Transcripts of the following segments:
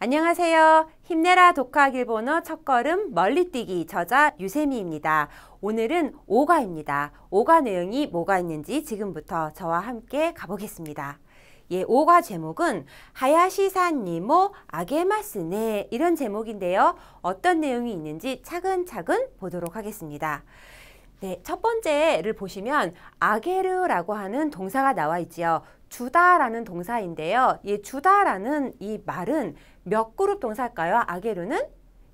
안녕하세요. 힘내라 독학 일본어 첫걸음 멀리뛰기 저자 유세미입니다. 오늘은 오가입니다. 오가 내용이 뭐가 있는지 지금부터 저와 함께 가보겠습니다. 예, 오가 제목은 하야시산니모 아게마스네 이런 제목인데요. 어떤 내용이 있는지 차근차근 보도록 하겠습니다. 네, 첫 번째를 보시면 아게르라고 하는 동사가 나와 있지요. 주다라는 동사인데요. 예, 주다라는 이 말은 몇 그룹 동사일까요? 아게르는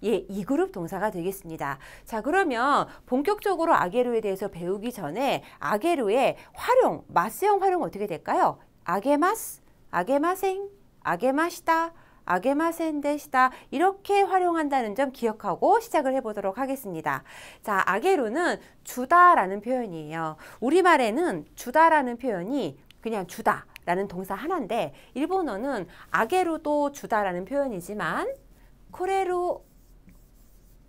예, 이그룹 동사가 되겠습니다. 자, 그러면 본격적으로 아게르에 대해서 배우기 전에 아게르의 활용, 마스형 활용 어떻게 될까요? 아게마스, 아게마생, 아게마시다, 아게마센데시다 이렇게 활용한다는 점 기억하고 시작을 해보도록 하겠습니다. 자, 아게루는 주다라는 표현이에요. 우리말에는 주다라는 표현이 그냥 주다 라는 동사 하나인데 일본어는 아게루도 주다라는 표현이지만 코레루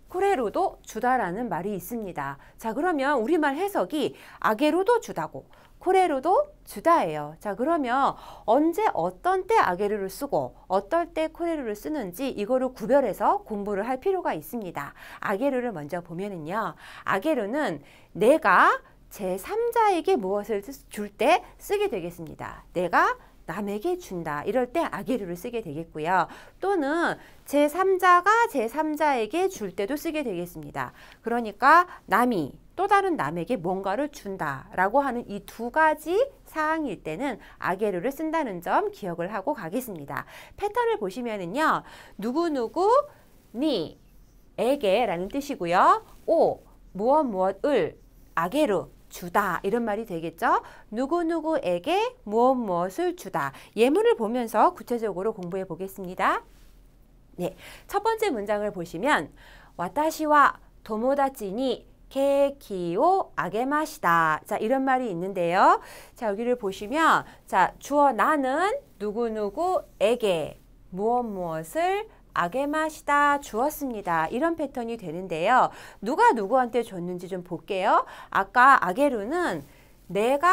코레루도 주다라는 말이 있습니다. 자 그러면 우리말 해석이 아게루도 주다고 코레로도 주다예요. 자 그러면 언제 어떤 때 아게르를 쓰고 어떨 때코레로를 쓰는지 이거를 구별해서 공부를 할 필요가 있습니다. 아게르를 먼저 보면은요. 아게르는 내가 제3자에게 무엇을 줄 때 쓰게 되겠습니다. 내가 남에게 준다. 이럴 때 아게르를 쓰게 되겠고요. 또는 제3자가 제3자에게 줄 때도 쓰게 되겠습니다. 그러니까 남이 또 다른 남에게 뭔가를 준다라고 하는 이 두 가지 사항일 때는 아게르를 쓴다는 점 기억을 하고 가겠습니다. 패턴을 보시면은요. 누구누구 니에게 라는 뜻이고요. 오 무엇 무엇을 아게르 주다 이런 말이 되겠죠. 누구누구에게 무엇 무엇을 주다. 예문을 보면서 구체적으로 공부해 보겠습니다. 네, 첫 번째 문장을 보시면 와타시와 도모다치니 케키오 아게마시다. 자, 이런 말이 있는데요. 자, 여기를 보시면 자, 주어 나는 누구누구에게 무엇 무엇을 아게마시다 주었습니다. 이런 패턴이 되는데요. 누가 누구한테 줬는지 좀 볼게요. 아까 아게루는 내가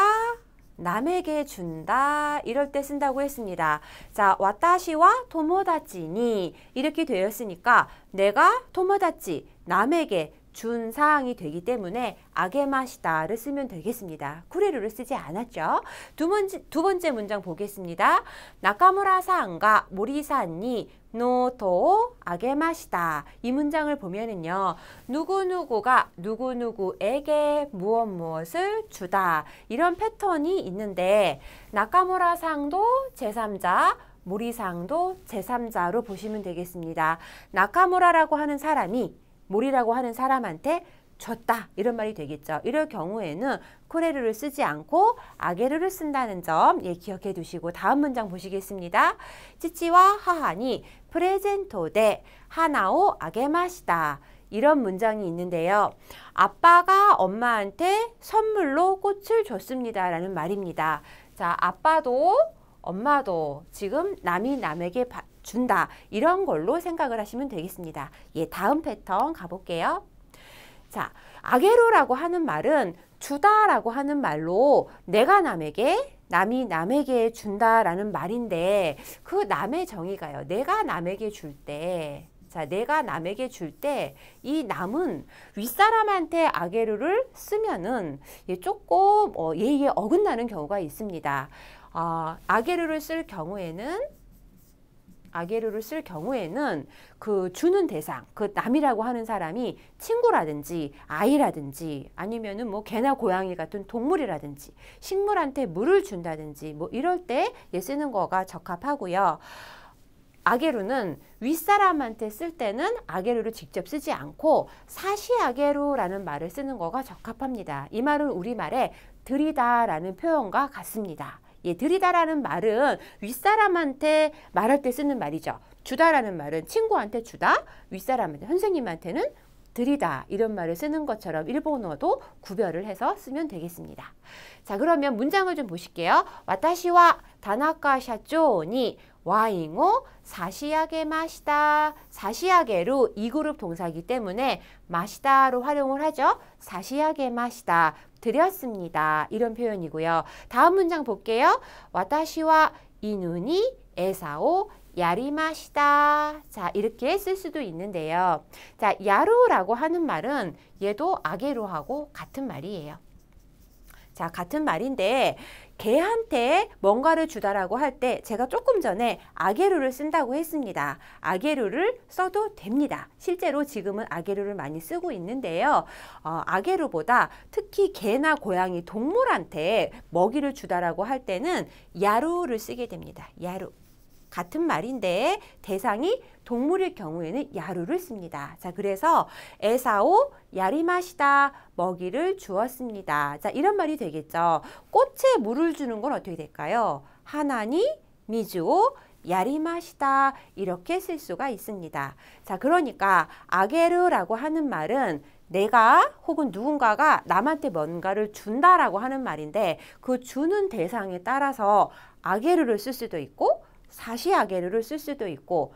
남에게 준다 이럴 때 쓴다고 했습니다. 자, 와타시와 토모다치니 이렇게 되었으니까 내가 토모다치 남에게 준 사항이 되기 때문에 아게마시다를 쓰면 되겠습니다. 쿠리루를 쓰지 않았죠. 두 번째, 두 번째 문장 보겠습니다. 나카무라상과 모리산이 노토 아게마시다 이 문장을 보면은요 누구누구가 누구누구에게 무엇 무엇을 주다 이런 패턴이 있는데 나카무라상도 제삼자 모리상도 제삼자로 보시면 되겠습니다. 나카무라라고 하는 사람이 몰이라고 하는 사람한테 줬다 이런 말이 되겠죠. 이럴 경우에는 코레르를 쓰지 않고 아게르를 쓴다는 점 예, 기억해 두시고 다음 문장 보시겠습니다. 치치와 하하니 프레젠토 데 하나오 아게마시다 이런 문장이 있는데요. 아빠가 엄마한테 선물로 꽃을 줬습니다 라는 말입니다. 자 아빠도 엄마도 지금 남이 남에게 준다. 이런 걸로 생각을 하시면 되겠습니다. 예, 다음 패턴 가볼게요. 자, 아게로라고 하는 말은 주다라고 하는 말로 내가 남에게 남이 남에게 준다라는 말인데 그 남의 정의가요. 내가 남에게 줄 때, 자, 내가 남에게 줄 때 이 남은 윗사람한테 아게르를 쓰면은 예, 조금 어, 예의에 어긋나는 경우가 있습니다. 어, 아, 아게르를 쓸 경우에는 아게르를 쓸 경우에는 그 주는 대상, 그 남이라고 하는 사람이 친구라든지 아이라든지 아니면은 뭐 개나 고양이 같은 동물이라든지 식물한테 물을 준다든지 뭐 이럴 때얘 쓰는 거가 적합하고요. 아게루는 윗사람한테 쓸 때는 아게루를 직접 쓰지 않고 사시아게루라는 말을 쓰는 거가 적합합니다. 이 말은 우리말에 들이다 라는 표현과 같습니다. 예, 드리다라는 말은 윗사람한테 말할 때 쓰는 말이죠. 주다라는 말은 친구한테 주다, 윗사람한테 선생님한테는 드리다 이런 말을 쓰는 것처럼 일본어도 구별을 해서 쓰면 되겠습니다. 자 그러면 문장을 좀 보실게요. 와타시와 다나카 샤조니 와잉오 사시하게 마시다 사시하게로 이그룹 동사이기 때문에 마시다로 활용을 하죠. 사시하게 마시다 드렸습니다. 이런 표현이고요. 다음 문장 볼게요. 와타시와 이눈이 에사오 야리마시다. 자, 이렇게 쓸 수도 있는데요. 자, 야루라고 하는 말은 얘도 아게루하고 같은 말이에요. 자, 같은 말인데 개한테 뭔가를 주다라고 할 때 제가 조금 전에 아게루를 쓴다고 했습니다. 아게루를 써도 됩니다. 실제로 지금은 아게루를 많이 쓰고 있는데요. 어, 아게루보다 특히 개나 고양이 동물한테 먹이를 주다라고 할 때는 야루를 쓰게 됩니다. 야루. 같은 말인데 대상이 동물일 경우에는 야루를 씁니다. 자, 그래서 에사오 야리마시다 먹이를 주었습니다. 자, 이런 말이 되겠죠. 꽃에 물을 주는 건 어떻게 될까요? 하나니 미주오 야리마시다 이렇게 쓸 수가 있습니다. 자, 그러니까 아게르라고 하는 말은 내가 혹은 누군가가 남한테 뭔가를 준다라고 하는 말인데 그 주는 대상에 따라서 아게르를 쓸 수도 있고 사시아게르를 쓸 수도 있고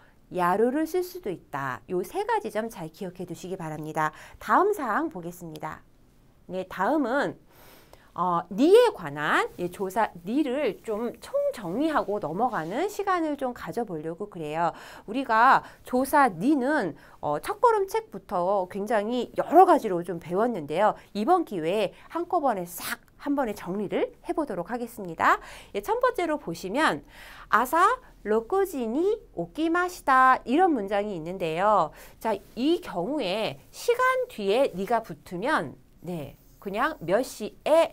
야루를 쓸 수도 있다. 요 세 가지 점 잘 기억해 두시기 바랍니다. 다음 사항 보겠습니다. 네, 다음은 어, 니에 관한 예, 조사 니를 좀 총정리하고 넘어가는 시간을 좀 가져보려고 그래요. 우리가 조사 니는 어, 첫걸음 책부터 굉장히 여러 가지로 좀 배웠는데요. 이번 기회에 한꺼번에 싹한 번에 정리를 해보도록 하겠습니다. 예, 첫 번째로 보시면 아사 로코진이 오키마시다 이런 문장이 있는데요. 자, 이 경우에 시간 뒤에 네가 붙으면 네, 그냥 몇 시에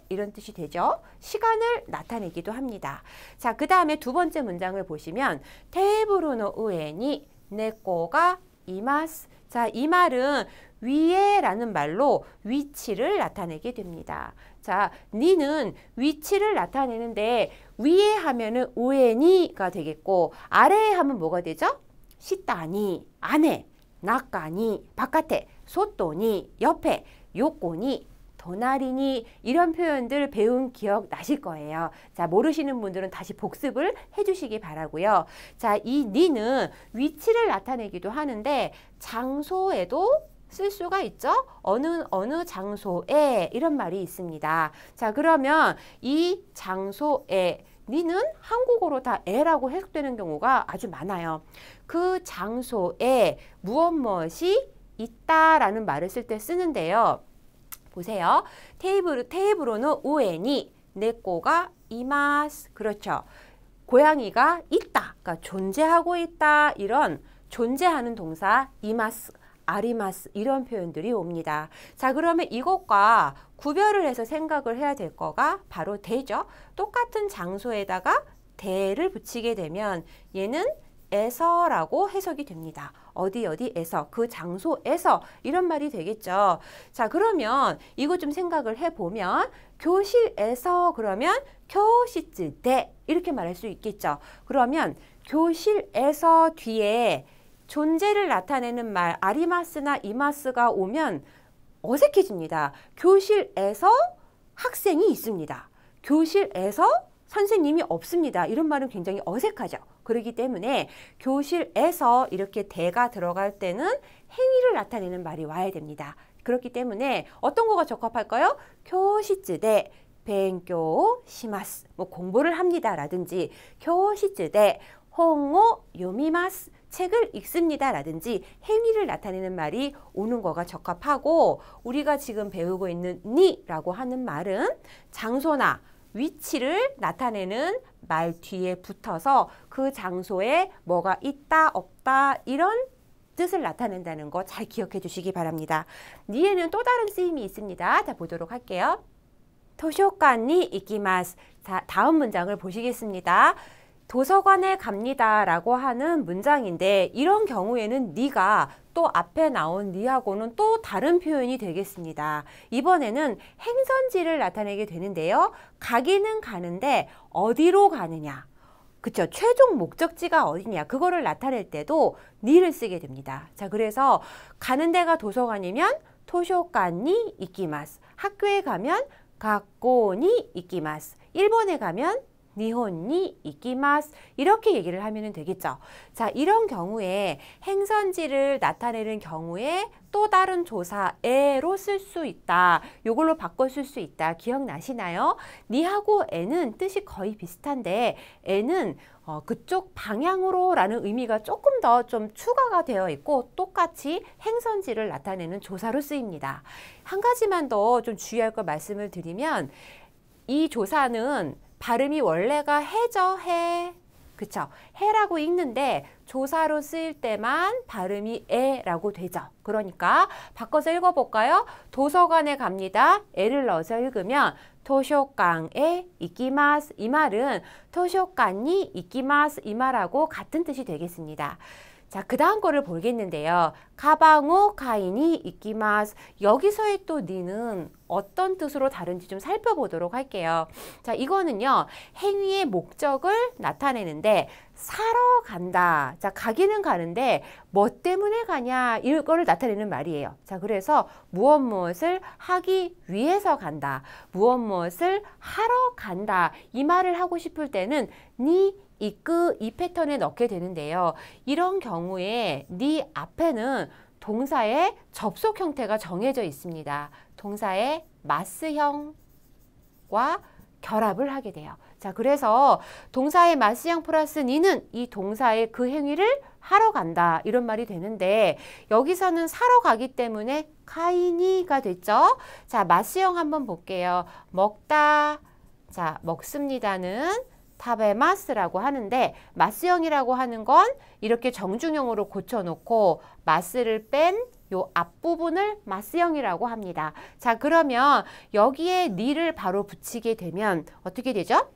이런 뜻이 되죠. 시간을 나타내기도 합니다. 자, 그 다음에 두 번째 문장을 보시면 테이블로노 우에니 네코가 이마스 자, 이 말은 위에라는 말로 위치를 나타내게 됩니다. 자, 니는 위치를 나타내는데 위에 하면은 오에니가 되겠고 아래에 하면 뭐가 되죠? 시다니, 안에, 낙가니, 바깥에, 소또니, 옆에, 요꼬니, 도나리니 이런 표현들 배운 기억 나실 거예요. 자 모르시는 분들은 다시 복습을 해주시기 바라고요. 자이 니는 위치를 나타내기도 하는데 장소에도 쓸 수가 있죠. 어느 어느 장소에 이런 말이 있습니다. 자 그러면 이 장소에 니는 한국어로 다 에라고 해석되는 경우가 아주 많아요. 그 장소에 무엇 무엇이 있다라는 말을 쓸 때 쓰는데요. 보세요. 테이블, 테이블로는 우에니, 내꼬가 이마스. 그렇죠. 고양이가 있다. 그러니까 존재하고 있다. 이런 존재하는 동사 이마스. 아리마스 이런 표현들이 옵니다. 자 그러면 이것과 구별을 해서 생각을 해야 될 거가 바로 대죠. 똑같은 장소에다가 대를 붙이게 되면 얘는 에서라고 해석이 됩니다. 어디 어디에서 그 장소에서 이런 말이 되겠죠. 자 그러면 이거 좀 생각을 해보면 교실에서 그러면 교실대 이렇게 말할 수 있겠죠. 그러면 교실에서 뒤에 존재를 나타내는 말 아리마스나 이마스가 오면 어색해집니다. 교실에서 학생이 있습니다. 교실에서 선생님이 없습니다. 이런 말은 굉장히 어색하죠. 그러기 때문에 교실에서 이렇게 대가 들어갈 때는 행위를 나타내는 말이 와야 됩니다. 그렇기 때문에 어떤 거가 적합할까요? 교시쯔대 뱅교 시마스 뭐 공부를 합니다라든지 교시쯔대 홍어 요미마스 책을 읽습니다라든지 행위를 나타내는 말이 오는 거가 적합하고 우리가 지금 배우고 있는 니라고 하는 말은 장소나 위치를 나타내는 말 뒤에 붙어서 그 장소에 뭐가 있다 없다 이런 뜻을 나타낸다는 거 잘 기억해 주시기 바랍니다. 니에는 또 다른 쓰임이 있습니다. 자 보도록 할게요. 도시오관이 이기마스. 자, 다음 문장을 보시겠습니다. 도서관에 갑니다라고 하는 문장인데 이런 경우에는 네가 또 앞에 나온 니하고는 또 다른 표현이 되겠습니다. 이번에는 행선지를 나타내게 되는데요. 가기는 가는데 어디로 가느냐. 그쵸. 최종 목적지가 어디냐. 그거를 나타낼 때도 니를 쓰게 됩니다. 자, 그래서 가는 데가 도서관이면 도서관이 있기마스 학교에 가면 가고니 있기마스 일본에 가면 니혼니이기마스 이렇게 얘기를 하면 되겠죠. 자 이런 경우에 행선지를 나타내는 경우에 또 다른 조사에로 쓸 수 있다. 요걸로 바꿔 쓸 수 있다. 기억나시나요? 니하고 에는 뜻이 거의 비슷한데 에는 어, 그쪽 방향으로 라는 의미가 조금 더 좀 추가가 되어 있고 똑같이 행선지를 나타내는 조사로 쓰입니다. 한 가지만 더 좀 주의할 걸 말씀을 드리면 이 조사는 발음이 원래가 해저 해. 그쵸? 해라고 읽는데 조사로 쓰일 때만 발음이 에라고 되죠. 그러니까 바꿔서 읽어볼까요? 도서관에 갑니다. 에를 넣어서 읽으면 도쇼깡에 이기마스 이 말은 도쇼깡이 이기마스 이 말하고 같은 뜻이 되겠습니다. 자, 그 다음 거를 보겠는데요. 가방오 가인이 이끼마스. 여기서의 또 니는 어떤 뜻으로 다른지 좀 살펴보도록 할게요. 자, 이거는요. 행위의 목적을 나타내는데 사러 간다. 자, 가기는 가는데 뭐 때문에 가냐 이거를 나타내는 말이에요. 자, 그래서 무엇 무엇을 하기 위해서 간다. 무엇 무엇을 하러 간다. 이 말을 하고 싶을 때는 니 이끄 이 패턴에 넣게 되는데요. 이런 경우에 니 네 앞에는 동사의 접속 형태가 정해져 있습니다. 동사의 마스형과 결합을 하게 돼요. 자, 그래서 동사의 마스형 플러스 니는 이 동사의 그 행위를 하러 간다 이런 말이 되는데 여기서는 사러 가기 때문에 카이니가 됐죠. 자, 마스형 한번 볼게요. 먹다, 자 먹습니다는 타베마스라고 하는데 마스형이라고 하는 건 이렇게 정중형으로 고쳐놓고 마스를 뺀 요 앞부분을 마스형이라고 합니다. 자 그러면 여기에 니를 바로 붙이게 되면 어떻게 되죠?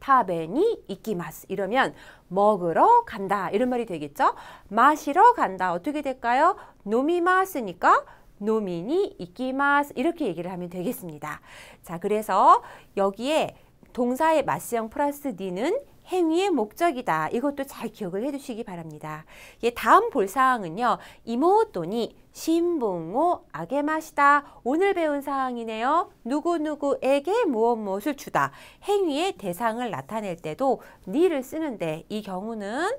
타벤이 이끼마스 이러면 먹으러 간다 이런 말이 되겠죠? 마시러 간다 어떻게 될까요? 노미마스니까 노미니 이끼마스 이렇게 얘기를 하면 되겠습니다. 자 그래서 여기에 동사의 마스형 플러스 니는 행위의 목적이다. 이것도 잘 기억을 해두시기 바랍니다. 예, 다음 볼 사항은요. 이모또니 신봉호 아게마시다. 오늘 배운 사항이네요. 누구누구에게 무엇 무엇을 주다. 행위의 대상을 나타낼 때도 니를 쓰는데 이 경우는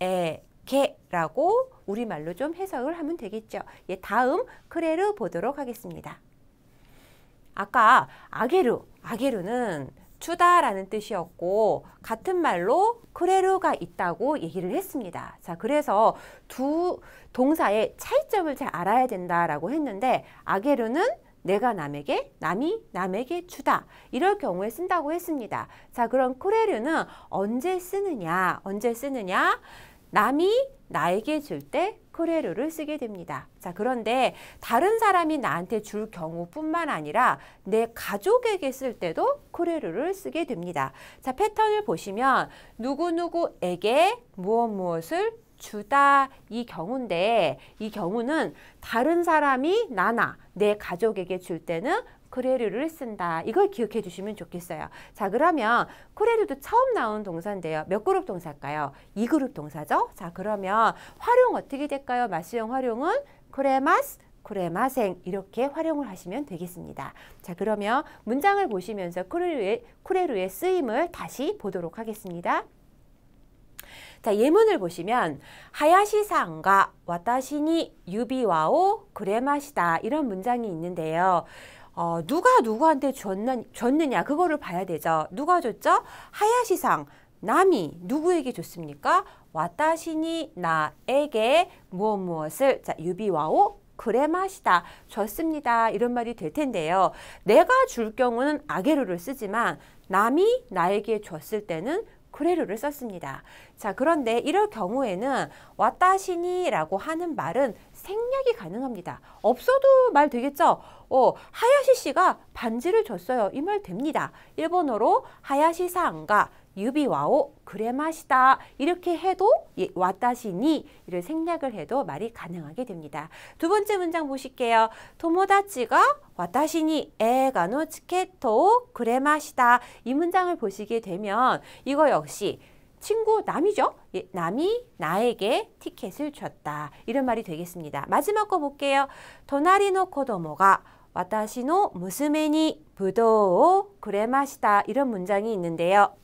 에게라고 우리말로 좀 해석을 하면 되겠죠. 예, 다음 크레를 보도록 하겠습니다. 아까 아게루, 아게루는 갖추다라는 뜻이었고 같은 말로 크레루가 있다고 얘기를 했습니다. 자, 그래서 두 동사의 차이점을 잘 알아야 된다라고 했는데 아게르는 내가 남에게 남이 남에게 주다 이럴 경우에 쓴다고 했습니다. 자, 그럼 크레르는 언제 쓰느냐? 언제 쓰느냐? 남이 나에게 줄때 크레르를 쓰게 됩니다. 자, 그런데 다른 사람이 나한테 줄 경우뿐만 아니라 내 가족에게 쓸 때도 크레르를 쓰게 됩니다. 자, 패턴을 보시면 누구누구에게 무엇 무엇을 주다 이 경우인데 이 경우는 다른 사람이 나나 내 가족에게 줄 때는 그레르를 쓴다. 이걸 기억해 주시면 좋겠어요. 자 그러면 그레르도 처음 나온 동사인데요. 몇 그룹 동사일까요? 이그룹 동사죠. 자 그러면 활용 어떻게 될까요? 마시형 활용은 크레마스 쿠레마생 이렇게 활용을 하시면 되겠습니다. 자 그러면 문장을 보시면서 쿠레르의, 쿠레르의 쓰임을 다시 보도록 하겠습니다. 자 예문을 보시면 하야시상과 와타시니 유비와오 그레마시다 이런 문장이 있는데요. 어, 누가 누구한테 줬는, 줬느냐 그거를 봐야 되죠. 누가 줬죠? 하야시상 남이 누구에게 줬습니까? 와타시니 나에게 무엇 무엇을 자 유비와오 그레마시다 줬습니다 이런 말이 될 텐데요. 내가 줄 경우는 아게루를 쓰지만 남이 나에게 줬을 때는 그레루를 썼습니다. 자 그런데 이럴 경우에는 와타시니라고 하는 말은 생략이 가능합니다. 없어도 말 되겠죠? 어, 하야시 씨가 반지를 줬어요. 이 말 됩니다. 일본어로 하야시 상가 유비와오 그레마시다 이렇게 해도 예, 와다시니 이를 생략을 해도 말이 가능하게 됩니다. 두 번째 문장 보실게요. 토모다치가 와다시니 에가노 치케토 그레마시다 이 문장을 보시게 되면 이거 역시 친구 남이죠. 예, 남이 나에게 티켓을 줬다. 이런 말이 되겠습니다. 마지막 거 볼게요. 도나리노 코도모가 와다시노 무스메니 부도오 그레마시다 이런 문장이 있는데요.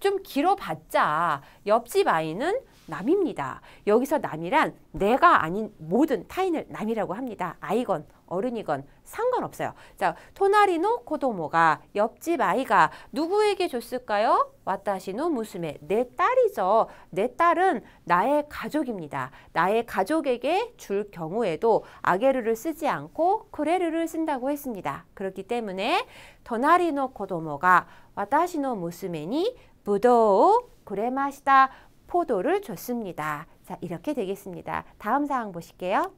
좀 길어봤자 옆집 아이는 남입니다. 여기서 남이란 내가 아닌 모든 타인을 남이라고 합니다. 아이건 어른이건 상관없어요. 자, 토나리노 코도모가 옆집 아이가 누구에게 줬을까요? 와타시노 무스메, 내 딸이죠. 내 딸은 나의 가족입니다. 나의 가족에게 줄 경우에도 아게르를 쓰지 않고 크레르를 쓴다고 했습니다. 그렇기 때문에 토나리노 코도모가 와타시노 무스메니 부도 그레마시다 포도를 줬습니다. 자, 이렇게 되겠습니다. 다음 사항 보실게요.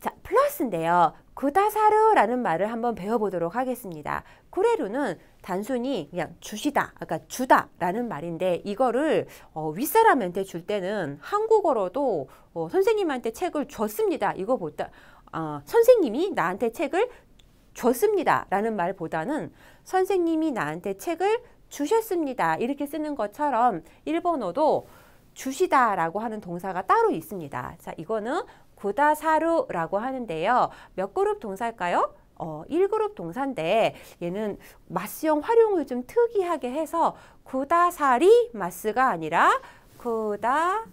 자, 플러스인데요. 구다사르라는 말을 한번 배워보도록 하겠습니다. 구레루는 단순히 그냥 주시다, 아까 주다라는 말인데 이거를 어, 윗사람한테 줄 때는 한국어로도 어, 선생님한테 책을 줬습니다. 이거보다 어, 선생님이 나한테 책을 줬습니다. 라는 말보다는 선생님이 나한테 책을 주셨습니다. 이렇게 쓰는 것처럼 일본어도 주시다 라고 하는 동사가 따로 있습니다. 자, 이거는 구다사루라고 하는데요. 몇 그룹 동사일까요? 어, 1그룹 동사인데 얘는 마스형 활용을 좀 특이하게 해서 구다사리 마스가 아니라 구다사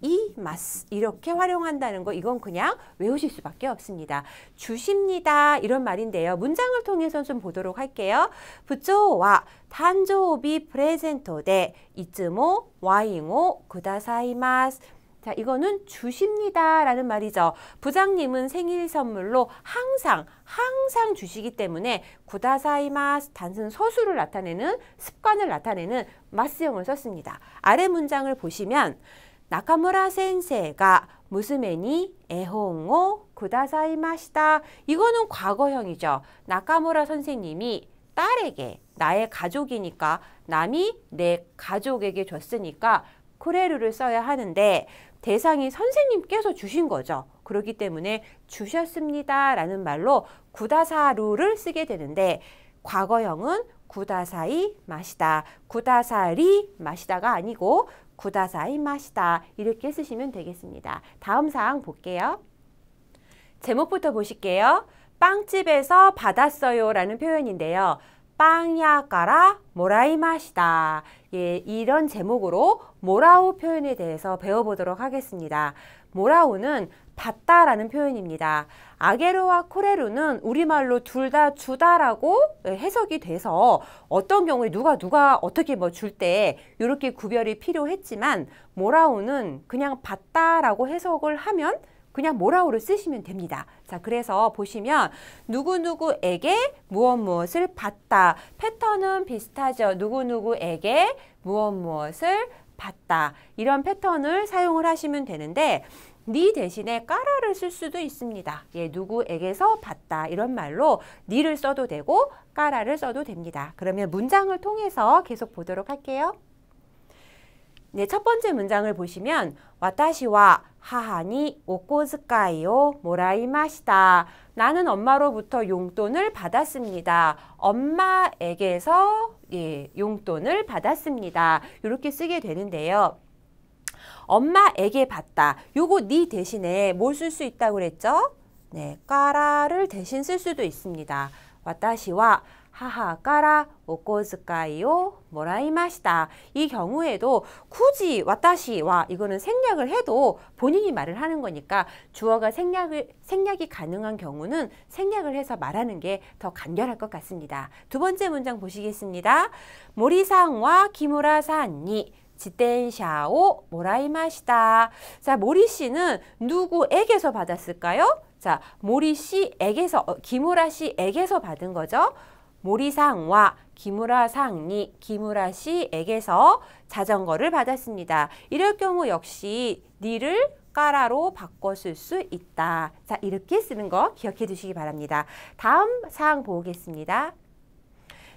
이 마스 이렇게 활용한다는 거 이건 그냥 외우실 수밖에 없습니다. 주십니다 이런 말인데요. 문장을 통해서 좀 보도록 할게요. 부조와 단조비 프레젠토데 이쯤오 와잉오 구다사이마스 자, 이거는 주십니다 라는 말이죠. 부장님은 생일 선물로 항상 항상 주시기 때문에 구다사이마스 단순 서술을 나타내는 습관을 나타내는 마스형을 썼습니다. 아래 문장을 보시면 나카무라 센세가 무스메니 에홍오 구다사이마시다 이거는 과거형이죠. 나카무라 선생님이 딸에게 나의 가족이니까 남이 내 가족에게 줬으니까 코레루를 써야 하는데 대상이 선생님께서 주신 거죠. 그렇기 때문에 주셨습니다 라는 말로 구다사루를 쓰게 되는데 과거형은 구다사이 마시다, 구다사리 마시다가 아니고 구다사이 마시다 이렇게 쓰시면 되겠습니다. 다음 사항 볼게요. 제목부터 보실게요. 빵집에서 받았어요 라는 표현인데요. 빵야까라 모라이마시다. 예, 이런 제목으로 모라우 표현에 대해서 배워보도록 하겠습니다. 모라우는 받다라는 표현입니다. 아게로와 코레루는 우리말로 둘 다 주다라고 해석이 돼서 어떤 경우에 누가 누가 어떻게 뭐 줄 때 이렇게 구별이 필요했지만 모라우는 그냥 받다라고 해석을 하면 그냥 모라우를 쓰시면 됩니다. 자, 그래서 보시면 누구누구에게 무엇 무엇을 받다. 패턴은 비슷하죠. 누구누구에게 무엇 무엇을 받다. 이런 패턴을 사용을 하시면 되는데 니 대신에 까라를 쓸 수도 있습니다. 예, 누구에게서 봤다 이런 말로 니를 써도 되고 까라를 써도 됩니다. 그러면 문장을 통해서 계속 보도록 할게요. 네, 첫 번째 문장을 보시면 와타시와 하하니 오코즈카이요 모라이마시다. 나는 엄마로부터 용돈을 받았습니다. 엄마에게서 예, 용돈을 받았습니다. 이렇게 쓰게 되는데요. 엄마에게 받다. 요거 니 대신에 뭘 쓸 수 있다고 그랬죠? 네, 까라를 대신 쓸 수도 있습니다. 와타시와 하하 까라 오코즈카이오 もらいました.이 경우에도 굳이 와타시와 이거는 생략을 해도 본인이 말을 하는 거니까 주어가 생략을 생략이 가능한 경우는 생략을 해서 말하는 게 더 간결할 것 같습니다. 두 번째 문장 보시겠습니다. 모리상와 기무라산이 지텐샤오 모라이마시다. 자, 모리 씨는 누구에게서 받았을까요? 자, 모리 씨에게서, 어, 기무라 씨에게서 받은 거죠. 모리상와 기무라 상이 기무라 씨에게서 자전거를 받았습니다. 이럴 경우 역시 니를 까라로 바꿨을수 있다. 자, 이렇게 쓰는 거 기억해 두시기 바랍니다. 다음 사항 보겠습니다.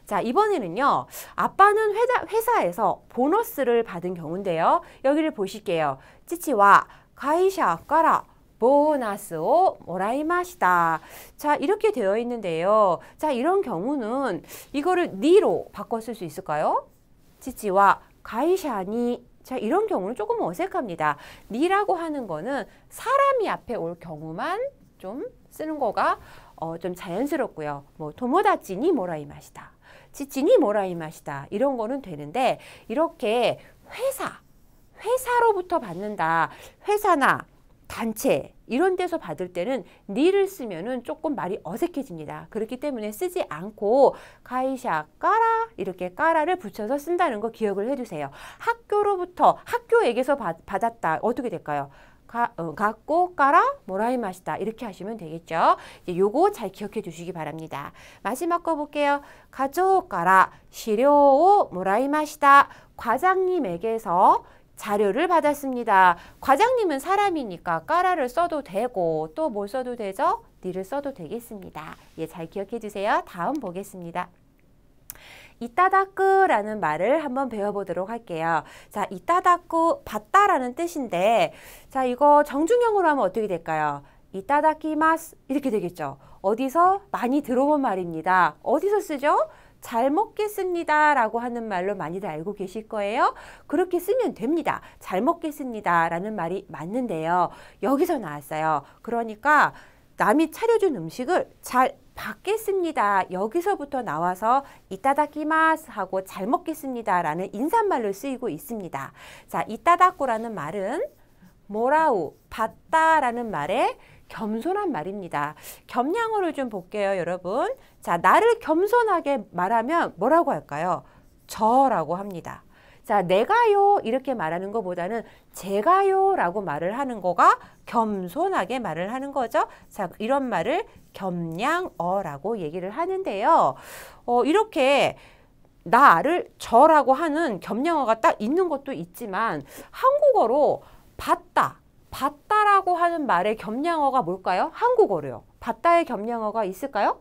자, 이번에는요. 아빠는 회사, 회사에서 보너스를 받은 경우인데요. 여기를 보실게요. 치치와 가이샤 까라 보너스 오 모라이마시다. 자, 이렇게 되어 있는데요. 자, 이런 경우는 이거를 니로 바꿔 쓸 수 있을까요? 지치와 가이샤니 자, 이런 경우는 조금 어색합니다. 니라고 하는 거는 사람이 앞에 올 경우만 좀 쓰는 거가 어, 좀 자연스럽고요. 뭐 도모다치니 모라이마시다. 지치니 모라이마시다. 이런 거는 되는데 이렇게 회사 회사로부터 받는다. 회사나 단체 이런 데서 받을 때는 니를 쓰면은 조금 말이 어색해집니다. 그렇기 때문에 쓰지 않고 가이샤 까라 이렇게 까라를 붙여서 쓴다는 거 기억을 해주세요. 학교로부터 학교에게서 받, 받았다 어떻게 될까요? 가, 어, 갖고 까라 모라이 맛이다 이렇게 하시면 되겠죠. 이제 요거 잘 기억해 주시기 바랍니다. 마지막 거 볼게요. 가져까라 시료오 모라이 맛이다. 과장님에게서 자료를 받았습니다. 과장님은 사람이니까 까라를 써도 되고 또 뭘 써도 되죠? 니를 써도 되겠습니다. 예, 잘 기억해 주세요. 다음 보겠습니다. 이따다꾸라는 말을 한번 배워보도록 할게요. 자, 이따다꾸 봤다라는 뜻인데 자, 이거 정중형으로 하면 어떻게 될까요? 이따다키마스 이렇게 되겠죠. 어디서 많이 들어본 말입니다. 어디서 쓰죠? 잘 먹겠습니다 라고 하는 말로 많이들 알고 계실 거예요. 그렇게 쓰면 됩니다. 잘 먹겠습니다 라는 말이 맞는데요. 여기서 나왔어요. 그러니까 남이 차려준 음식을 잘 받겠습니다. 여기서부터 나와서 이따다키마스 하고 잘 먹겠습니다 라는 인사말로 쓰이고 있습니다. 자, 이따다코라는 말은 모라우, 받다 라는 말에 겸손한 말입니다. 겸양어를 좀 볼게요, 여러분. 자, 나를 겸손하게 말하면 뭐라고 할까요? 저라고 합니다. 자, 내가요 이렇게 말하는 것보다는 제가요라고 말을 하는 거가 겸손하게 말을 하는 거죠. 자, 이런 말을 겸양어라고 얘기를 하는데요. 어, 이렇게 나를 저라고 하는 겸양어가 딱 있는 것도 있지만 한국어로 봤다, 봤다라고 하는 말의 겸양어가 뭘까요? 한국어로요. 봤다의 겹량어가 있을까요?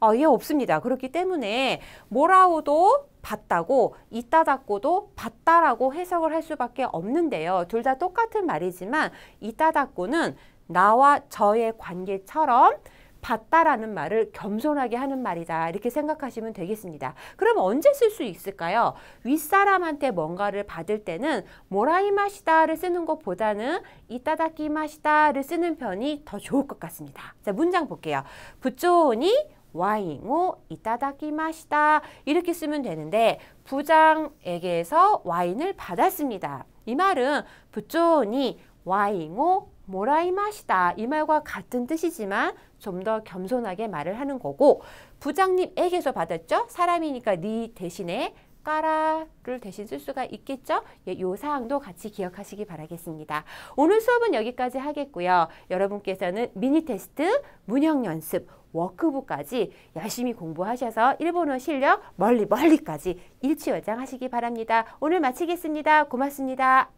아, 예, 없습니다. 그렇기 때문에 뭐라고도 봤다고 이따닫고도 봤다라고 해석을 할 수밖에 없는데요. 둘 다 똑같은 말이지만 이따닫고는 나와 저의 관계처럼 봤다라는 말을 겸손하게 하는 말이다. 이렇게 생각하시면 되겠습니다. 그럼 언제 쓸 수 있을까요? 윗사람한테 뭔가를 받을 때는 모라이마시다를 쓰는 것보다는 이따다키마시다를 쓰는 편이 더 좋을 것 같습니다. 자, 문장 볼게요. 부조니 와인을 이따다키마시다 이렇게 쓰면 되는데 부장에게서 와인을 받았습니다. 이 말은 부조니 와인을 모라이마시다 이 말과 같은 뜻이지만 좀 더 겸손하게 말을 하는 거고 부장님에게서 받았죠. 사람이니까 니 네 대신에 까라를 대신 쓸 수가 있겠죠? 예, 요 사항도 같이 기억하시기 바라겠습니다. 오늘 수업은 여기까지 하겠고요. 여러분께서는 미니 테스트, 문형 연습, 워크북까지 열심히 공부하셔서 일본어 실력 멀리 멀리까지 일취월장하시기 바랍니다. 오늘 마치겠습니다. 고맙습니다.